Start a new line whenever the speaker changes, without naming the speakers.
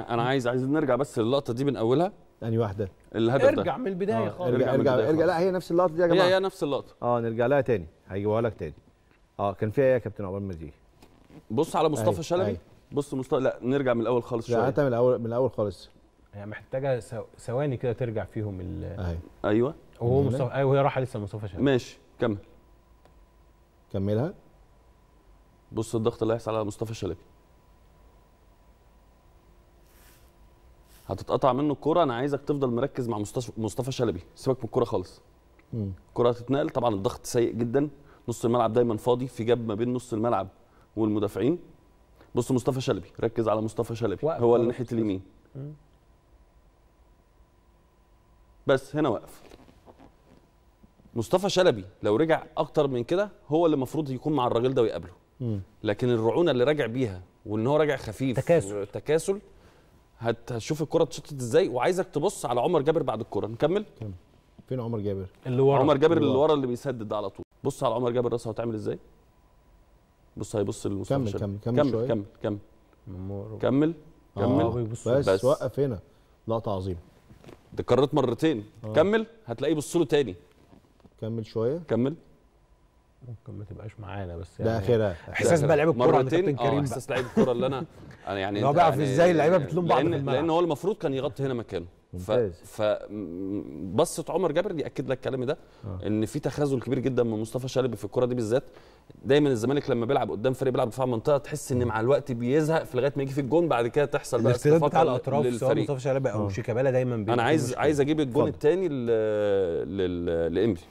انا عايز عايز نرجع بس للقطه دي من اولها يعني واحده الهدف ارجع ده. من البدايه آه. خالص ارجع ارجع, ارجع, ارجع لا هي نفس اللقطه دي يا جماعه هي, هي نفس اللقطه اه نرجع لها تاني هيجيبوها لك تاني اه كان فيها ايه يا كابتن عقبال ما بص على مصطفى شلبي بص مصطفى لا نرجع من الاول خالص شويه من الاول من الاول خالص هي يعني محتاجه ثواني كده ترجع فيهم ال ايوه وهو مصطفى ايوه هي راحه لسه مصطفى شلبي ماشي كمل كملها بص الضغط اللي هيحصل على مصطفى شلبي هتتقطع منه الكوره انا عايزك تفضل مركز مع مصطفى شلبي سيبك من الكوره خالص الكوره هتتنقل طبعا الضغط سيء جدا نص الملعب دايما فاضي في جاب ما بين نص الملعب والمدافعين بص مصطفى شلبي ركز على مصطفى شلبي هو اللي ناحيه اليمين بس هنا واقف مصطفى شلبي لو رجع اكتر من كده هو اللي المفروض يكون مع الراجل ده ويقابله لكن الرعونه اللي راجع بيها وان هو راجع خفيف تكاسل تكاسل هتشوف الكره اتشطت ازاي وعايزك تبص على عمر جابر بعد الكره نكمل كمل فين عمر جابر اللي ورا عمر جابر اللي ورا اللي بيسدد ده على طول بص على عمر جابر راسه هتعمل ازاي بص هيبص لمصطفى كمل, كمل كمل كمل شوية. كمل كمل ممارو. كمل كمل آه, آه، بس, بس وقف هنا لقطه عظيمه ده كررت مرتين آه. كمل هتلاقيه بص له تاني كمل شويه كمل ممكن ما تبقاش معانا بس يعني ده اخرها احساس بقى لعيب الكوره مرتين اه احساس لعيب الكوره اللي انا انا يعني هو بيعرف يعني ازاي اللعيبه بتلوم بعض لأن, لان هو المفروض كان يغطي هنا مكانه ممتاز فبصه عمر جابر دي اكد لك الكلام ده آه. ان في تخاذل كبير جدا من مصطفى شلبي في الكره دي بالذات دايما الزمالك لما بيلعب قدام فريق بيلعب دفاع منطقه تحس ان مع الوقت بيزهق في لغايه ما يجي في الجون بعد كده تحصل بقى الاختلاف بتاع الاطراف سواء مصطفى شلبي او آه. شيكابالا دايما انا عايز عايز اجيب الجون الثاني لامبي